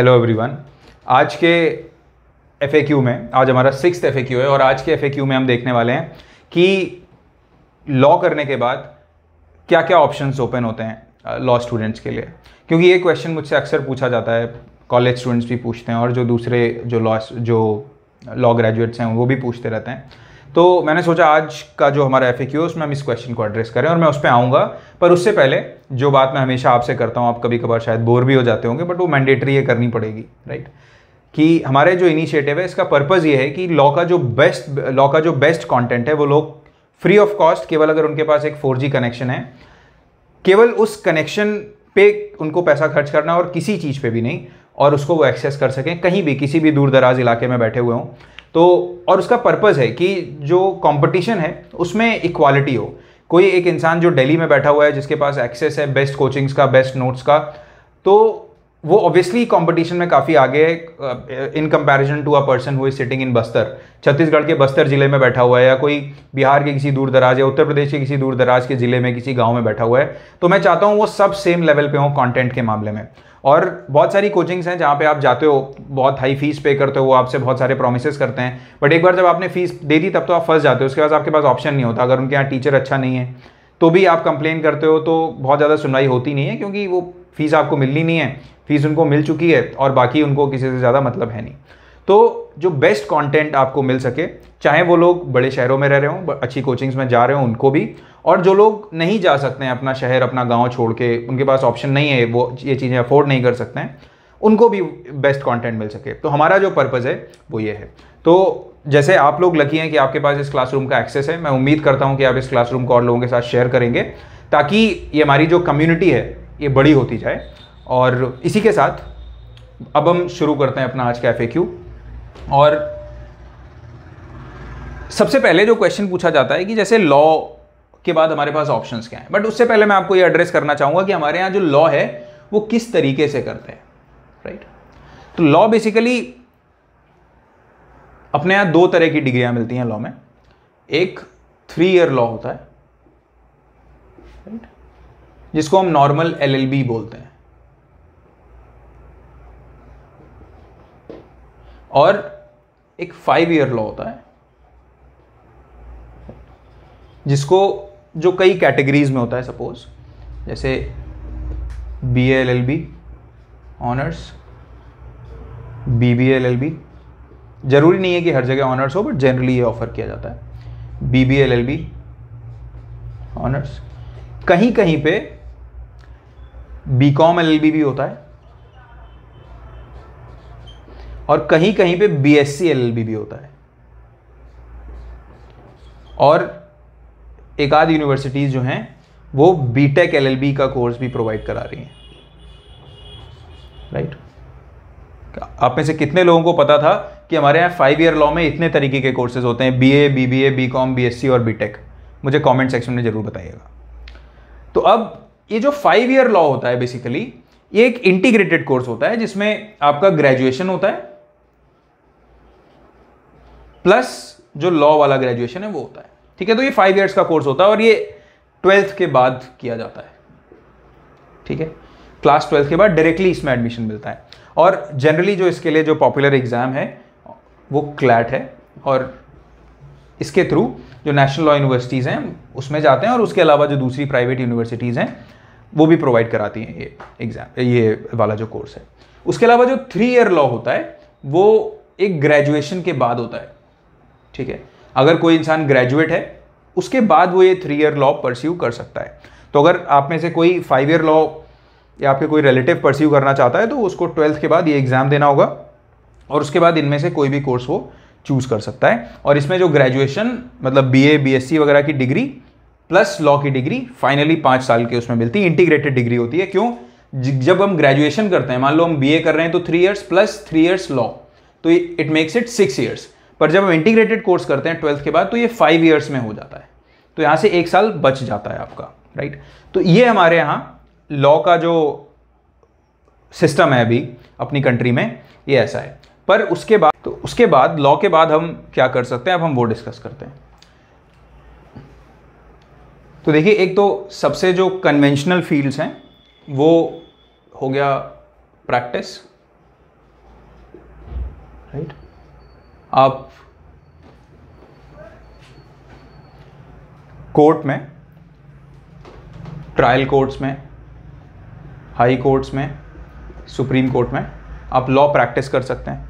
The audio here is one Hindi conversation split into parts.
हेलो एवरीवन आज के एफ में आज हमारा सिक्स एफ है और आज के एफ में हम देखने वाले हैं कि लॉ करने के बाद क्या क्या ऑप्शंस ओपन होते हैं लॉ uh, स्टूडेंट्स के लिए क्योंकि ये क्वेश्चन मुझसे अक्सर पूछा जाता है कॉलेज स्टूडेंट्स भी पूछते हैं और जो दूसरे जो लॉ जो लॉ ग्रेजुएट्स हैं वो भी पूछते रहते हैं तो मैंने सोचा आज का जो हमारा एफ ए क्यू उसमें हम इस क्वेश्चन को एड्रेस करें और मैं उस पर आऊँगा पर उससे पहले जो बात मैं हमेशा आपसे करता हूँ आप कभी कभार शायद बोर भी हो जाते होंगे बट वो मैंडेटरी है करनी पड़ेगी राइट कि हमारे जो इनिशिएटिव है इसका पर्पज़ ये है कि लॉ का जो बेस्ट लॉ का जो बेस्ट कॉन्टेंट है वो लोग फ्री ऑफ कॉस्ट केवल अगर उनके पास एक फोर कनेक्शन है केवल उस कनेक्शन पे उनको पैसा खर्च करना और किसी चीज़ पे भी नहीं और उसको वो एक्सेस कर सकें कहीं भी किसी भी दूर दराज इलाके में बैठे हुए हों तो और उसका पर्पस है कि जो कंपटीशन है उसमें इक्वालिटी हो कोई एक इंसान जो दिल्ली में बैठा हुआ है जिसके पास एक्सेस है बेस्ट कोचिंग्स का बेस्ट नोट्स का तो वो ऑब्वियसली कंपटीशन में काफ़ी आगे है in comparison to a person who is sitting in Bastar Chhattisgarh के बस्तर ज़िले में बैठा हुआ है या कोई बिहार के किसी दूर दराज या उत्तर प्रदेश के किसी दूर दराज के ज़िले में किसी गांव में बैठा हुआ है तो मैं चाहता हूँ वो सब सेम लेवल पे हों कंटेंट के मामले में और बहुत सारी कोचिंग्स हैं जहाँ पे आप जाते हो बहुत हाई फीस पे करते हो वो आपसे बहुत सारे प्रोमिसज करते हैं बट एक बार जब आपने फीस दे दी तब तो आप फंस जाते हो उसके बाद आपके पास ऑप्शन नहीं होता अगर उनके यहाँ टीचर अच्छा नहीं है तो भी आप कंप्लेन करते हो तो बहुत ज़्यादा सुनवाई होती नहीं है क्योंकि वो फ़ीस आपको मिलनी नहीं है फ़ीस उनको मिल चुकी है और बाकी उनको किसी से ज़्यादा मतलब है नहीं तो जो बेस्ट कंटेंट आपको मिल सके चाहे वो लोग बड़े शहरों में रह रहे हों अच्छी कोचिंग्स में जा रहे हों उनको भी और जो लोग नहीं जा सकते हैं अपना शहर अपना गांव छोड़ के उनके पास ऑप्शन नहीं है वो ये चीज़ें अफोर्ड नहीं कर सकते हैं उनको भी बेस्ट कंटेंट मिल सके तो हमारा जो पर्पज़ है वो ये है तो जैसे आप लोग लकी हैं कि आपके पास इस क्लासरूम का एक्सेस है मैं उम्मीद करता हूँ कि आप इस क्लासरूम को और लोगों के साथ शेयर करेंगे ताकि ये हमारी जो कम्युनिटी है ये बड़ी होती जाए और इसी के साथ अब हम शुरू करते हैं अपना आज का एफ और सबसे पहले जो क्वेश्चन पूछा जाता है कि जैसे लॉ के बाद हमारे पास ऑप्शंस क्या हैं बट उससे पहले मैं आपको ये एड्रेस करना चाहूँगा कि हमारे यहाँ जो लॉ है वो किस तरीके से करते हैं राइट right? तो लॉ बेसिकली अपने यहाँ दो तरह की डिग्रियाँ मिलती हैं लॉ में एक थ्री ईयर लॉ होता है राइट जिसको हम नॉर्मल एलएलबी बोलते हैं और एक फाइव ईयर लॉ होता है जिसको जो कई कैटेगरीज में होता है सपोज जैसे B L L B honours B B L L B ज़रूरी नहीं है कि हर जगह ऑनर्स हो बट जनरली ये ऑफ़र किया जाता है B B L L B honours कहीं कहीं पे B com L L B भी होता है और कहीं कहीं पे B S C L L B भी होता है और एक आध यूनिवर्सिटीज़ जो हैं वो बी टेक का कोर्स भी प्रोवाइड करा रही हैं राइट right? आप में से कितने लोगों को पता था कि हमारे यहाँ फाइव ईयर लॉ में इतने तरीके के कोर्सेज होते हैं B A B B A B com B S C और बी टेक मुझे कमेंट सेक्शन में ज़रूर बताइएगा तो अब ये जो फाइव ईयर लॉ होता है बेसिकली ये एक इंटीग्रेटेड कोर्स होता है जिसमें आपका ग्रेजुएशन होता है प्लस जो लॉ वाला ग्रेजुएशन है वो होता है ठीक है तो ये फाइव ईयर्स का कोर्स होता है और ये ट्वेल्थ के बाद किया जाता है ठीक है क्लास ट्वेल्थ के बाद डायरेक्टली इसमें एडमिशन मिलता है और जनरली जो इसके लिए जो पॉपुलर एग्ज़ाम है वो क्लैट है और इसके थ्रू जो नेशनल लॉ यूनिवर्सिटीज़ हैं उसमें जाते हैं और उसके अलावा जो दूसरी प्राइवेट यूनिवर्सिटीज़ हैं वो भी प्रोवाइड कराती हैं ये एग्ज़ाम ये वाला जो कोर्स है उसके अलावा जो थ्री ईयर लॉ होता है वो एक ग्रेजुएशन के बाद होता है ठीक है अगर कोई इंसान ग्रेजुएट है उसके बाद वो ये थ्री ईयर लॉ परस्यू कर सकता है तो अगर आप में से कोई फाइव ईयर लॉ या आपके कोई रिलेटिव परस्यू करना चाहता है तो उसको ट्वेल्थ के बाद ये एग्ज़ाम देना होगा और उसके बाद इनमें से कोई भी कोर्स वो चूज़ कर सकता है और इसमें जो ग्रेजुएशन मतलब B A B S C वगैरह की डिग्री प्लस लॉ की डिग्री फाइनली पाँच साल के उसमें मिलती है इंटीग्रेटेड डिग्री होती है क्यों जब हम ग्रेजुएशन करते हैं मान लो हम बीए कर रहे हैं तो three years plus three years law तो it makes it six years पर जब हम इंटीग्रेटेड कोर्स करते हैं ट्वेल्थ के बाद तो ये फाइव ईयर्स में हो जाता है तो यहाँ से एक साल बच जाता है आपका राइट तो ये हमारे यहाँ लॉ का जो सिस्टम है अभी अपनी कंट्री में ये ऐसा है पर उसके बाद तो उसके बाद लॉ के बाद हम क्या कर सकते हैं अब हम वो डिस्कस करते हैं तो देखिए एक तो सबसे जो कन्वेंशनल फील्ड्स हैं वो हो गया प्रैक्टिस राइट right? आप कोर्ट में ट्रायल कोर्ट्स में हाई कोर्ट्स में सुप्रीम कोर्ट में आप लॉ प्रैक्टिस कर सकते हैं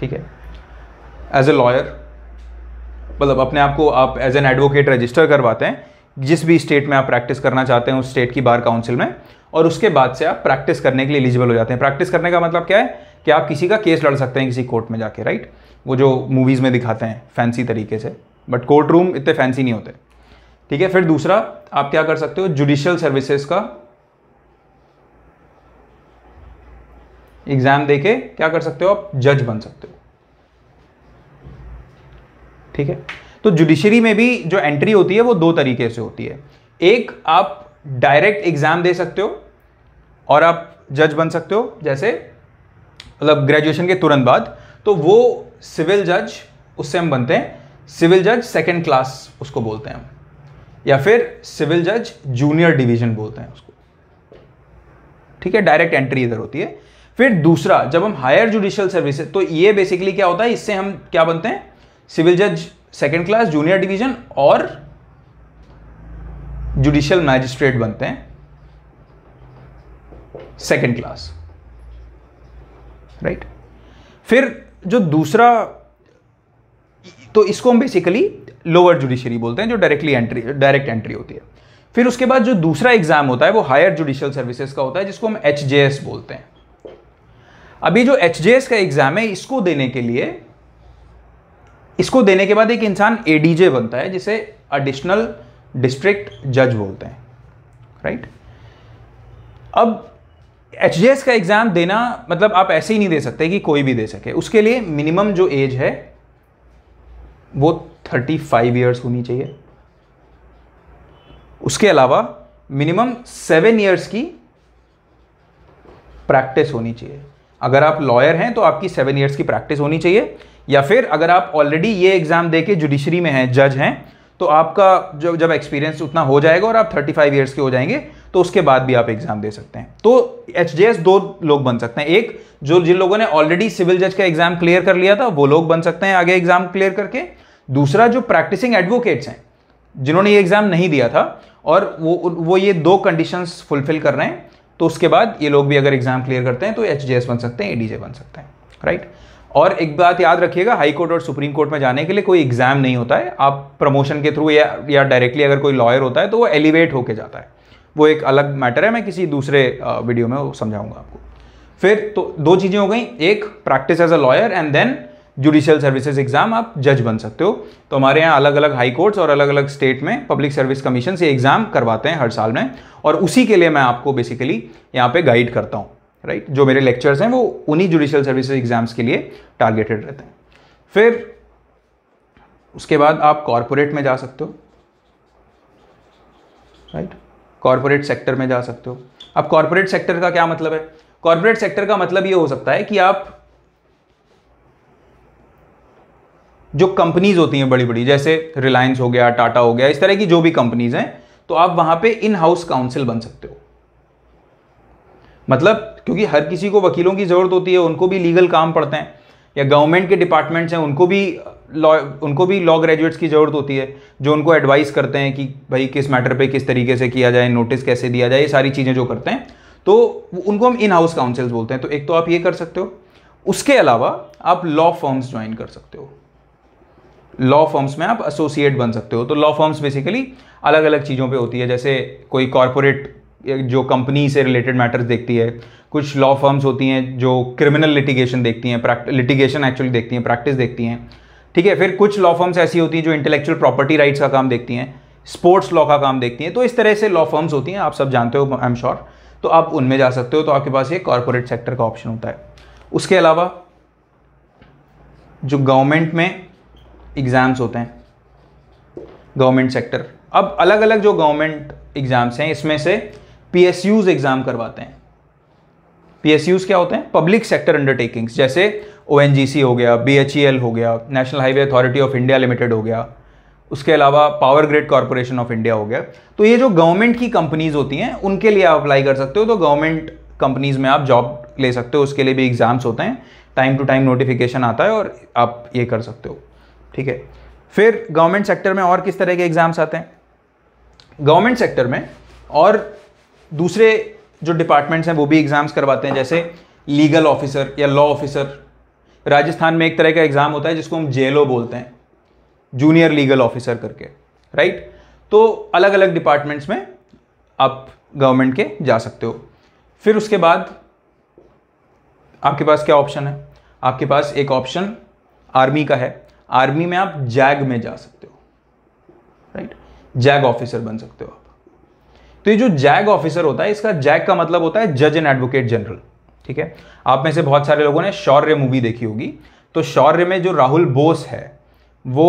ठीक है एज ए लॉयर मतलब अपने आप को आप एज एन एडवोकेट रजिस्टर करवाते हैं जिस भी स्टेट में आप प्रैक्टिस करना चाहते हैं उस स्टेट की बार काउंसिल में और उसके बाद से आप प्रैक्टिस करने के लिए एलिजिबल हो जाते हैं प्रैक्टिस करने का मतलब क्या है कि आप किसी का केस लड़ सकते हैं किसी कोर्ट में जाके राइट वो जो मूवीज़ में दिखाते हैं फैंसी तरीके से बट कोर्ट रूम इतने फैंसी नहीं होते ठीक है फिर दूसरा आप क्या कर सकते हो जुडिशल सर्विसेज का एग्जाम देके क्या कर सकते हो आप जज बन सकते हो ठीक है तो जुडिशरी में भी जो एंट्री होती है वो दो तरीके से होती है एक आप डायरेक्ट एग्जाम दे सकते हो और आप जज बन सकते हो जैसे मतलब ग्रेजुएशन के तुरंत बाद तो वो सिविल जज उससे हम बनते हैं सिविल जज सेकेंड क्लास उसको बोलते हैं हम या फिर सिविल जज जूनियर डिवीजन बोलते हैं उसको ठीक है डायरेक्ट एंट्री इधर होती है फिर दूसरा जब हम हायर जुडिशियल सर्विस तो ये बेसिकली क्या होता है इससे हम क्या बनते हैं सिविल जज सेकेंड क्लास जूनियर डिवीजन और जुडिशियल मैजिस्ट्रेट बनते हैं सेकेंड क्लास राइट फिर जो दूसरा तो इसको हम बेसिकली लोअर जुडिशरी बोलते हैं जो डायरेक्टली एंट्री डायरेक्ट एंट्री होती है फिर उसके बाद जो दूसरा एग्जाम होता है वो हायर जुडिशियल सर्विसेज का होता है जिसको हम एच बोलते हैं अभी जो एच का एग्जाम है इसको देने के लिए इसको देने के बाद एक इंसान एडीजे बनता है जिसे एडिशनल डिस्ट्रिक्ट जज बोलते हैं राइट अब एच का एग्ज़ाम देना मतलब आप ऐसे ही नहीं दे सकते कि कोई भी दे सके उसके लिए मिनिमम जो एज है वो थर्टी फाइव ईयर्स होनी चाहिए उसके अलावा मिनिमम सेवन ईयर्स की प्रैक्टिस होनी चाहिए अगर आप लॉयर हैं तो आपकी सेवन ईयर्स की प्रैक्टिस होनी चाहिए या फिर अगर आप ऑलरेडी ये एग्ज़ाम दे के जुडिशरी में हैं जज हैं तो आपका जो जब एक्सपीरियंस उतना हो जाएगा और आप थर्टी फाइव ईयर्स के हो जाएंगे तो उसके बाद भी आप एग्जाम दे सकते हैं तो एच दो लोग बन सकते हैं एक जो जिन लोगों ने ऑलरेडी सिविल जज का एग्जाम क्लियर कर लिया था वो लोग बन सकते हैं आगे एग्जाम क्लियर करके दूसरा जो प्रैक्टिसिंग एडवोकेट्स हैं जिन्होंने ये एग्जाम नहीं दिया था और वो वो ये दो कंडीशंस फुलफिल कर रहे हैं तो उसके बाद ये लोग भी अगर एग्जाम क्लियर करते हैं तो एच बन सकते हैं एडीजे बन सकते हैं राइट और एक बात याद रखिएगा हाई कोर्ट और सुप्रीम कोर्ट में जाने के लिए कोई एग्जाम नहीं होता है आप प्रमोशन के थ्रू या या डायरेक्टली अगर कोई लॉयर होता है तो वो एलिवेट होके जाता है वो एक अलग मैटर है मैं किसी दूसरे वीडियो में समझाऊंगा आपको फिर तो दो चीज़ें हो गई एक practice as a lawyer and then judicial services exam आप जज बन सकते हो तो हमारे यहाँ अलग अलग हाई कोर्ट्स और अलग अलग स्टेट में पब्लिक सर्विस कमीशन से एग्जाम करवाते हैं हर साल में और उसी के लिए मैं आपको बेसिकली यहाँ पे गाइड करता हूँ राइट जो मेरे लेक्चर्स हैं वो उन्हीं जुडिशियल सर्विसेज एग्जाम्स के लिए टारगेटेड रहते हैं फिर उसके बाद आप कॉरपोरेट में जा सकते हो राइट right? कॉरपोरेट सेक्टर में जा सकते हो अब कॉरपोरेट सेक्टर का क्या मतलब है कॉरपोरेट सेक्टर का मतलब ये हो सकता है कि आप जो कंपनीज होती हैं बड़ी बड़ी जैसे रिलायंस हो गया टाटा हो गया इस तरह की जो भी कंपनीज हैं तो आप वहां पे इन हाउस काउंसिल बन सकते हो मतलब क्योंकि हर किसी को वकीलों की ज़रूरत होती है उनको भी लीगल काम पड़ते हैं या गवर्नमेंट के डिपार्टमेंट्स हैं उनको भी लॉ उनको भी लॉ ग्रेजुएट्स की ज़रूरत होती है जो उनको एडवाइस करते हैं कि भाई किस मैटर पे किस तरीके से किया जाए नोटिस कैसे दिया जाए ये सारी चीज़ें जो करते हैं तो उनको हम इन हाउस काउंसिल्स बोलते हैं तो एक तो आप ये कर सकते हो उसके अलावा आप लॉ फॉर्म्स ज्वाइन कर सकते हो लॉ फॉर्म्स में आप एसोसिएट बन सकते हो तो लॉ फॉर्म्स बेसिकली अलग अलग चीज़ों पर होती है जैसे कोई कॉरपोरेट जो कंपनी से रिलेटेड मैटर्स देखती है कुछ लॉ फॉर्म्स होती हैं जो क्रिमिनल लिटिगेशन देखती हैं लिटिगेशन एक्चुअली देखती हैं प्रैक्टिस देखती हैं ठीक है फिर कुछ लॉ फर्म्स ऐसी होती हैं जो इंटेलेक्चुअल प्रॉपर्टी राइट्स का काम देखती हैं स्पोर्ट्स लॉ का काम देखती हैं तो इस तरह से लॉ फर्म्स होती हैं आप सब जानते हो आई एम श्योर तो आप उनमें जा सकते हो तो आपके पास ये कॉरपोरेट सेक्टर का ऑप्शन होता है उसके अलावा जो गवर्नमेंट में एग्ज़ाम्स होते हैं गवर्नमेंट सेक्टर अब अलग अलग जो गवर्नमेंट एग्ज़ाम्स हैं इसमें से पी एस यूज़ एग्ज़ाम करवाते हैं पी एस यूज़ क्या होते हैं पब्लिक सेक्टर अंडरटेकिंग्स जैसे ओ हो गया बी e हो गया national highway authority of India limited हो गया उसके अलावा power grid corporation of India हो गया तो ये जो गवर्नमेंट की कंपनीज होती हैं उनके लिए आप अप्लाई कर सकते हो तो गवर्नमेंट कंपनीज में आप जॉब ले सकते हो उसके लिए भी एग्जाम्स होते हैं टाइम टू टाइम नोटिफिकेशन आता है और आप ये कर सकते हो ठीक है फिर गवर्नमेंट सेक्टर में और किस तरह के एग्जाम्स आते हैं गवर्नमेंट सेक्टर में और दूसरे जो डिपार्टमेंट्स हैं वो भी एग्ज़ाम्स करवाते हैं जैसे लीगल ऑफिसर या लॉ ऑफिसर राजस्थान में एक तरह का एग्ज़ाम होता है जिसको हम जेलो बोलते हैं जूनियर लीगल ऑफिसर करके राइट तो अलग अलग डिपार्टमेंट्स में आप गवर्नमेंट के जा सकते हो फिर उसके बाद आपके पास क्या ऑप्शन है आपके पास एक ऑप्शन आर्मी का है आर्मी में आप जैग में जा सकते हो राइट जैग ऑफिसर बन सकते हो आप तो ये जो जैग ऑफिसर होता है इसका जैग का मतलब होता है जज एंड एडवोकेट जनरल ठीक है आप में से बहुत सारे लोगों ने शौर्य मूवी देखी होगी तो शौर्य में जो राहुल बोस है वो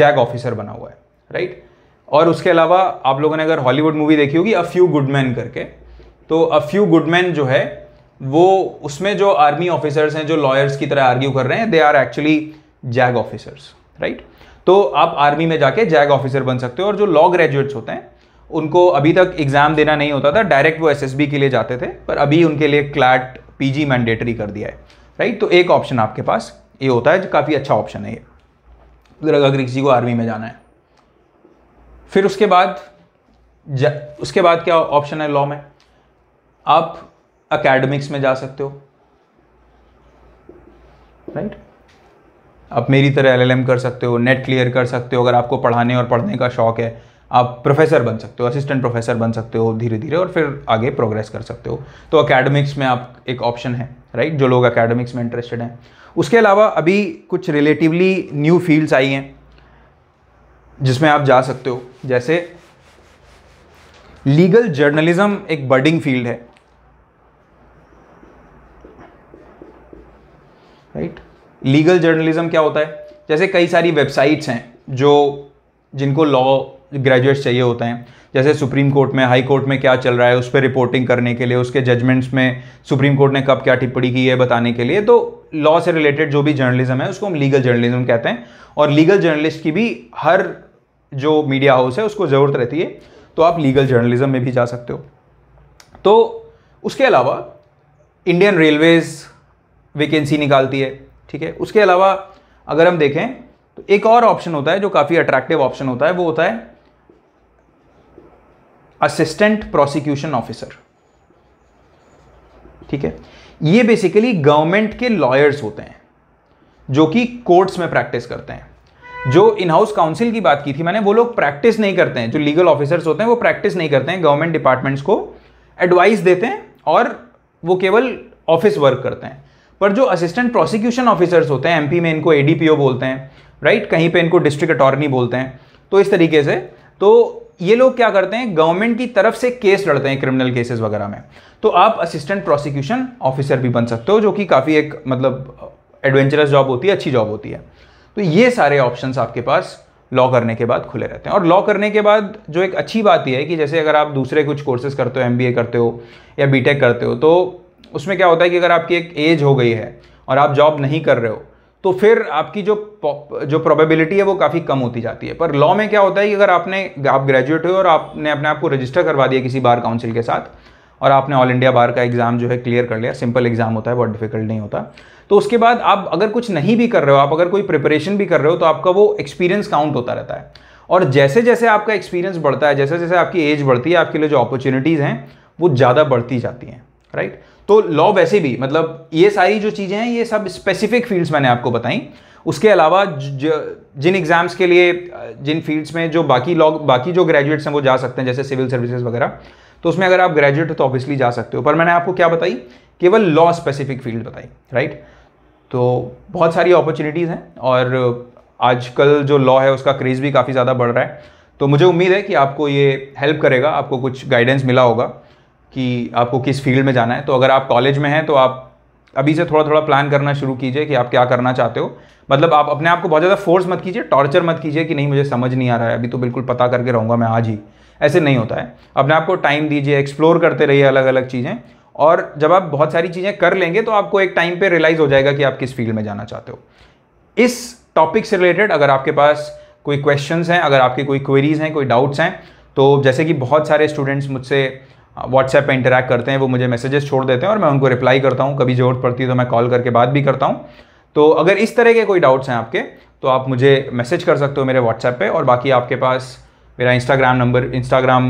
जैग ऑफिसर बना हुआ है राइट और उसके अलावा आप लोगों ने अगर हॉलीवुड मूवी देखी होगी अ फ्यू गुडमैन करके तो अ फ्यू गुडमैन जो है वो उसमें जो आर्मी ऑफिसर्स हैं जो लॉयर्स की तरह आर्ग्यू कर रहे हैं they are actually JAG officers right तो आप आर्मी में जाके जैग ऑफिसर बन सकते हो और जो लॉ ग्रेजुएट्स होते हैं उनको अभी तक एग्ज़ाम देना नहीं होता था डायरेक्ट वो एसएसबी के लिए जाते थे पर अभी उनके लिए क्लैट पीजी मैंडेटरी कर दिया है राइट तो एक ऑप्शन आपके पास ये होता है काफ़ी अच्छा ऑप्शन है ये अगर किसी को आर्मी में जाना है फिर उसके बाद उसके बाद क्या ऑप्शन है लॉ में आप अकेडमिक्स में जा सकते हो राइट आप मेरी तरह एलएलएम कर सकते हो नेट क्लियर कर सकते हो अगर आपको पढ़ाने और पढ़ने का शौक है आप प्रोफेसर बन सकते हो असिस्टेंट प्रोफेसर बन सकते हो धीरे धीरे और फिर आगे प्रोग्रेस कर सकते हो तो अकेडमिक्स में आप एक ऑप्शन है राइट जो लोग अकेडमिक्स में इंटरेस्टेड हैं उसके अलावा अभी कुछ रिलेटिवली न्यू फील्ड्स आई हैं जिसमें आप जा सकते हो जैसे लीगल जर्नलिज्म एक बर्डिंग फील्ड है राइट लीगल जर्नलिज्म क्या होता है जैसे कई सारी वेबसाइट्स हैं जो जिनको लॉ ग्रेजुएट्स चाहिए होते हैं जैसे सुप्रीम कोर्ट में हाई कोर्ट में क्या चल रहा है उस पर रिपोर्टिंग करने के लिए उसके जजमेंट्स में सुप्रीम कोर्ट ने कब क्या टिप्पणी की है बताने के लिए तो लॉ से रिलेटेड जो भी जर्नलिज्म है उसको हम लीगल जर्नलिज्म कहते हैं और लीगल जर्नलिस्ट की भी हर जो मीडिया हाउस है उसको ज़रूरत रहती है तो आप लीगल जर्नलिज्म में भी जा सकते हो तो उसके अलावा इंडियन रेलवेज़ वैकेंसी निकालती है ठीक है उसके अलावा अगर हम देखें तो एक और ऑप्शन होता है जो काफ़ी अट्रैक्टिव ऑप्शन होता है वो होता है असिस्टेंट प्रोसिक्यूशन ऑफिसर ठीक है ये बेसिकली गवर्नमेंट के लॉयर्स होते हैं जो कि कोर्ट्स में प्रैक्टिस करते हैं जो इन हाउस काउंसिल की बात की थी मैंने वो लोग प्रैक्टिस नहीं करते हैं जो लीगल ऑफिसर्स होते हैं वो प्रैक्टिस नहीं करते हैं गवर्नमेंट डिपार्टमेंट्स को एडवाइस देते हैं और वो केवल ऑफिस वर्क करते हैं पर जो असिस्टेंट प्रोसिक्यूशन ऑफिसर्स होते हैं एमपी में इनको एडीपीओ बोलते हैं राइट कहीं पे इनको डिस्ट्रिक्ट अटॉर्नी बोलते हैं तो इस तरीके से तो ये लोग क्या करते हैं गवर्नमेंट की तरफ से केस लड़ते हैं क्रिमिनल केसेस वगैरह में तो आप असिस्टेंट प्रोसिक्यूशन ऑफिसर भी बन सकते हो जो कि काफ़ी एक मतलब एडवेंचरस जॉब होती है अच्छी जॉब होती है तो ये सारे ऑप्शन आपके पास लॉ करने के बाद खुले रहते हैं और लॉ करने के बाद जो एक अच्छी बात यह है कि जैसे अगर आप दूसरे कुछ कोर्सेज करते हो एम करते हो या बी करते हो तो उसमें क्या होता है कि अगर आपकी एक एज हो गई है और आप जॉब नहीं कर रहे हो तो फिर आपकी जो जो प्रोबेबिलिटी है वो काफ़ी कम होती जाती है पर लॉ में क्या होता है कि अगर आपने आप ग्रेजुएट हुए और आपने अपने आप को रजिस्टर करवा दिया किसी बार काउंसिल के साथ और आपने ऑल इंडिया बार का एग्ज़ाम जो है क्लियर कर लिया सिंपल एग्ज़ाम होता है बहुत डिफिकल्ट नहीं होता तो उसके बाद आप अगर कुछ नहीं भी कर रहे हो आप अगर कोई प्रिपरेशन भी कर रहे हो तो आपका वो एक्सपीरियंस काउंट होता रहता है और जैसे जैसे आपका एक्सपीरियंस बढ़ता है जैसे जैसे आपकी एज बढ़ती है आपके लिए जो अपॉर्चुनिटीज़ हैं वो ज़्यादा बढ़ती जाती हैं राइट तो लॉ वैसे भी मतलब ये सारी जो चीज़ें हैं ये सब स्पेसिफिक फील्ड्स मैंने आपको बताई उसके अलावा जिन एग्ज़ाम्स के लिए जिन फील्ड्स में जो बाकी लॉग बाकी जो ग्रेजुएट्स हैं वो जा सकते हैं जैसे सिविल सर्विसेज वगैरह तो उसमें अगर आप ग्रेजुएट हो तो ऑब्वियसली जा सकते हो पर मैंने आपको क्या बताई केवल लॉ स्पेसिफिक फील्ड बताई राइट तो बहुत सारी अपॉर्चुनिटीज़ हैं और आजकल जो लॉ है उसका क्रेज़ भी काफ़ी ज़्यादा बढ़ रहा है तो मुझे उम्मीद है कि आपको ये हेल्प करेगा आपको कुछ गाइडेंस मिला होगा कि आपको किस फील्ड में जाना है तो अगर आप कॉलेज में हैं तो आप अभी से थोड़ा थोड़ा प्लान करना शुरू कीजिए कि आप क्या करना चाहते हो मतलब आप अपने आप को बहुत ज़्यादा फोर्स मत कीजिए टॉर्चर मत कीजिए कि नहीं मुझे समझ नहीं आ रहा है अभी तो बिल्कुल पता करके रहूँगा मैं आज ही ऐसे नहीं होता है अपने आप को टाइम दीजिए एक्सप्लोर करते रहिए अलग अलग चीज़ें और जब आप बहुत सारी चीज़ें कर लेंगे तो आपको एक टाइम पे रियलाइज़ हो जाएगा कि आप किस फील्ड में जाना चाहते हो इस टॉपिक से रिलेटेड अगर आपके पास कोई क्वेश्चंस हैं अगर आपके कोई क्वेरीज हैं कोई डाउट्स हैं तो जैसे कि बहुत सारे स्टूडेंट्स मुझसे व्हाट्सएप पे इंटरेक्ट करते हैं वो मुझे मैसेजेस छोड़ देते हैं और मैं उनको रिप्लाई करता हूँ कभी ज़रूरत पड़ती है तो मैं कॉल करके बात भी करता हूँ तो अगर इस तरह के कोई डाउट्स हैं आपके तो आप मुझे मैसेज कर सकते हो मेरे व्हाट्सएप पे और बाकी आपके पास मेरा इंस्टाग्राम नंबर इंस्टाग्राम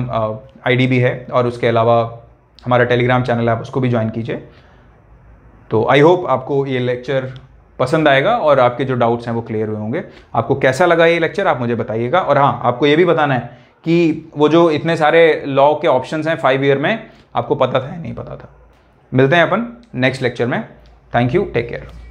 आई भी है और उसके अलावा हमारा टेलीग्राम चैनल है आप उसको भी ज्वाइन कीजिए तो आई होप आपको ये लेक्चर पसंद आएगा और आपके जो डाउट्स हैं वो क्लियर हुए होंगे आपको कैसा लगा ये लेक्चर आप मुझे बताइएगा और हाँ आपको ये भी बताना है कि वो जो इतने सारे लॉ के ऑप्शंस हैं फाइव ईयर में आपको पता था या नहीं पता था मिलते हैं अपन नेक्स्ट लेक्चर में थैंक यू टेक केयर